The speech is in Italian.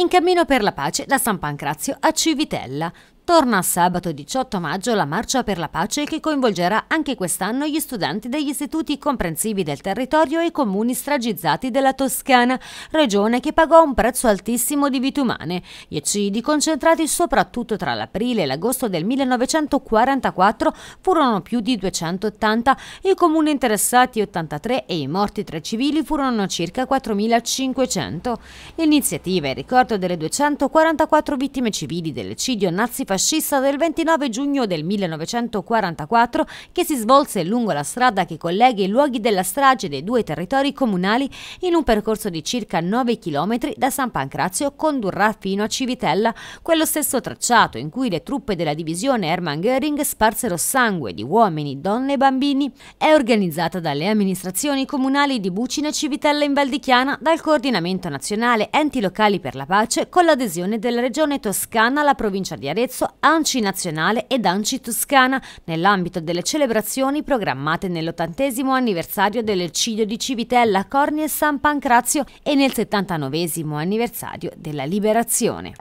in cammino per la pace da San Pancrazio a Civitella, Torna sabato 18 maggio la Marcia per la Pace che coinvolgerà anche quest'anno gli studenti degli istituti comprensivi del territorio e i comuni stragizzati della Toscana, regione che pagò un prezzo altissimo di vite umane. Gli eccidi, concentrati soprattutto tra l'aprile e l'agosto del 1944, furono più di 280, i comuni interessati 83 e i morti tra i civili furono circa 4.500. L'iniziativa in ricordo delle 244 vittime civili dell'eccidio nazifascista antifascista del 29 giugno del 1944 che si svolse lungo la strada che collega i luoghi della strage dei due territori comunali in un percorso di circa 9 km da San Pancrazio condurrà fino a Civitella, quello stesso tracciato in cui le truppe della divisione Hermann Göring sparsero sangue di uomini, donne e bambini. È organizzata dalle amministrazioni comunali di Bucina, e Civitella in Valdichiana, dal coordinamento nazionale enti locali per la pace con l'adesione della regione toscana, alla provincia di Arezzo, ANCI Nazionale ed ANCI Toscana nell'ambito delle celebrazioni programmate nell'ottantesimo anniversario dell'eccidio di Civitella, Corni e San Pancrazio e nel 79 anniversario della liberazione.